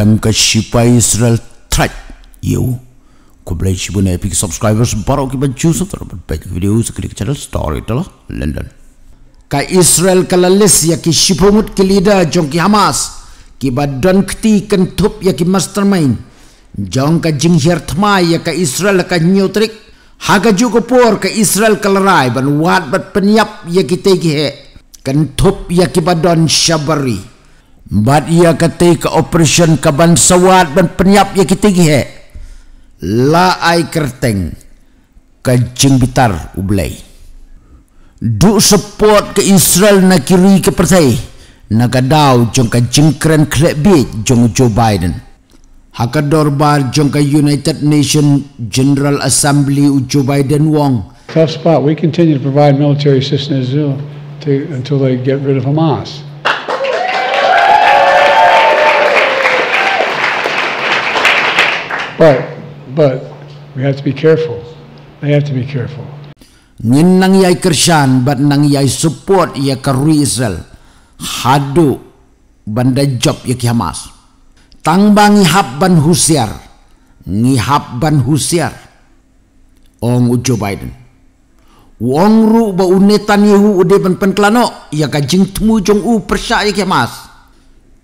kam ka shipa israel thak yo ko blai shibun epic subscribers baru ki ban chuso tar ban video us channel story to london lah. ka israel kalalis, lalis ya ki shipumut ki leader jong ki hamas ki badon kti kan thup ya ki mastermind jong ka jing her thma ya ka israel ka nyotrik haga ju ko por israel ka lrai ban wat bat penyap ya ki te ki he kan ya ki badon shabari Bat ia kata ke operasyon ke bansawat dan penyap yang kita gihe. La ai kerteng ke bitar ublay. Duk support ke Israel na kiri ke persai. Na gadau jong ke jing keren klebit jong Joe Biden. haka bar jong ke United Nation General Assembly u Joe Biden wong. Tough spot. We continue to provide military assistance to, until they get rid of Hamas. But, but we have to be careful. They have to be careful. Ngin nang yai kersan, but nang yai support ya Israel, hadu benda job ya kiamas. Tangbang ihap ban husiar, ngihap ban husiar. Ong ujo Biden. Wong ru ba unetan yehu ude ban pentlano ya kajing temu jong u persa ya kiamas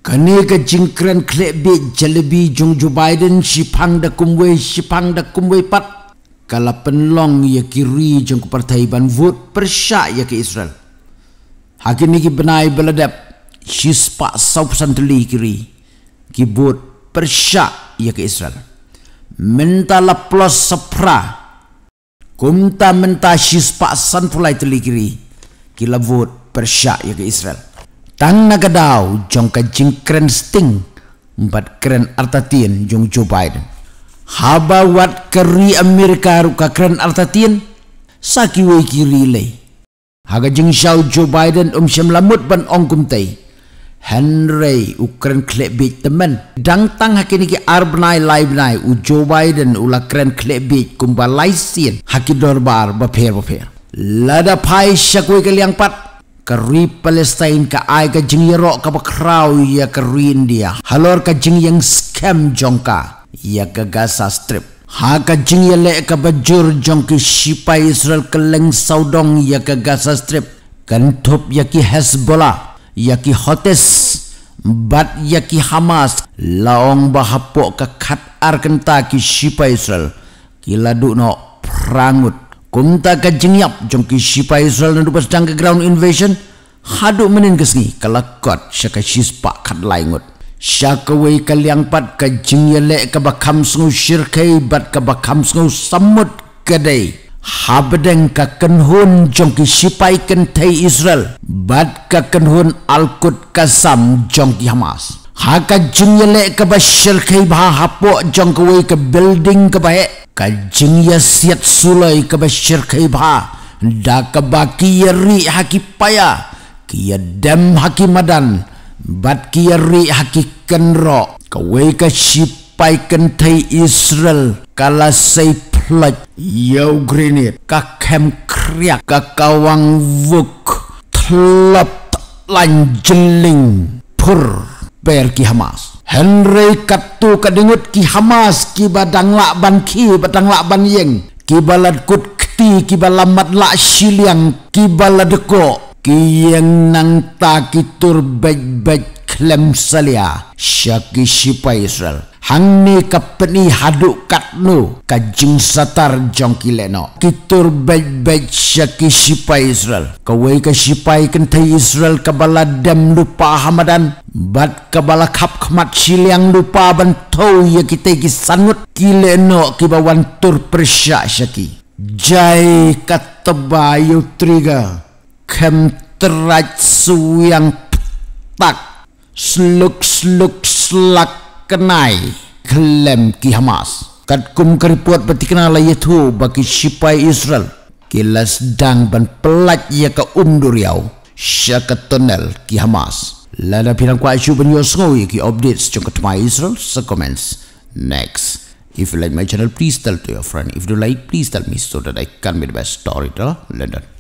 kani ke jingkran klebi jelebi jungju Biden sipang da kumwe sipang da kumwe pat kala penlong ya kiri jung pertaiban vote persyak ya ke Israel hakin ni ki benai beledap sipak sau santeli kiri ki vote persyak ya ke Israel mentala plus sepra kumta menta sipak san pulai teli kiri kila vote persyak ya ke Israel tang nagadaw jong ka jing kren sting mbat kren artatien jong Joe Biden. Haba wat keri Amerika ruka kren artatien saki wei kiri lei. Haga jing shao Joe Biden um siam lamut ban ongkum kumtai. Henry ukren klek bit temen. Dang tang hakini ki arbnai live nai u Joe Biden ula kren klek bit kumba laisin hakidor bar bapher bapher. Lada pai syakwe kali yang pat kerui Palestin ke ai ke jeng yerok ke bekrau ia ya kerui India. Halor ke jeng yang skam jongka ia ya ke Gaza Strip. Ha ke jeng ia lek ke bejur jongki sipai Israel ke leng saudong ia ya ke Gaza Strip. Kentup ia ke Hezbollah, ia ke Hotes, bat ia ke Hamas. Laong bahapok ke Qatar kenta ke sipai Israel. Kiladuk no prangut. Kunta kajing yap jongki sipai Israel nadu pas ke ground invasion hadu menin kesni kelakot syaka sipa kat laingut. Syaka wei kaliang pat kajing yalek ke bakam sungu syirkei bat ke bakam sungu samut kedai. Habdeng ka kenhun jongki sipai kentai Israel bat ka kenhun alkut kasam jongki Hamas. Haka jengyelek ke basyir kai bahan hapok jongkawai ke building ke baik kajeng ya siat sulai ke basyir kaibha da ke baki ya ri haki paya kia ya dem haki madan bat kia ya ri haki kenro kawai ke sipai kentai israel kala say plaj yau grenit ka kem kriak ka kawang vuk telap lanjeling pur per ki hamas Henry katu kadingut ki hamas ki badang lak ban ki badang lak ban yeng ki balad kut kti ki balamat lak siliang ki balad ko ki yeng nang ta ki tur bej klem salia syaki sipai israel Hang ni kapani haduk kat lu Kajing satar jongki leno Kitur baik-baik syaki sipai Israel Kawai ke sipai kentai Israel Kabala dem lupa hamadan Bat kabala kap kemat siliang lupa Bantau ya kita ki sanut Kile no kibawan tur persyak syaki Jai kataba yutriga Kem terat suyang tak seluk seluk selak kenai klaim ki Hamas. Kat kum keriput petikna lai itu bagi sipai Israel. Kila sedang ban pelat ia ke umdur yau. Sya ke tunnel ki Hamas. Lada pirang kuat syu ban yosngowi ki update secung ketemai Israel sekomens. Next. If you like my channel, please tell to your friend. If you like, please tell me so that I can be the best storyteller. London.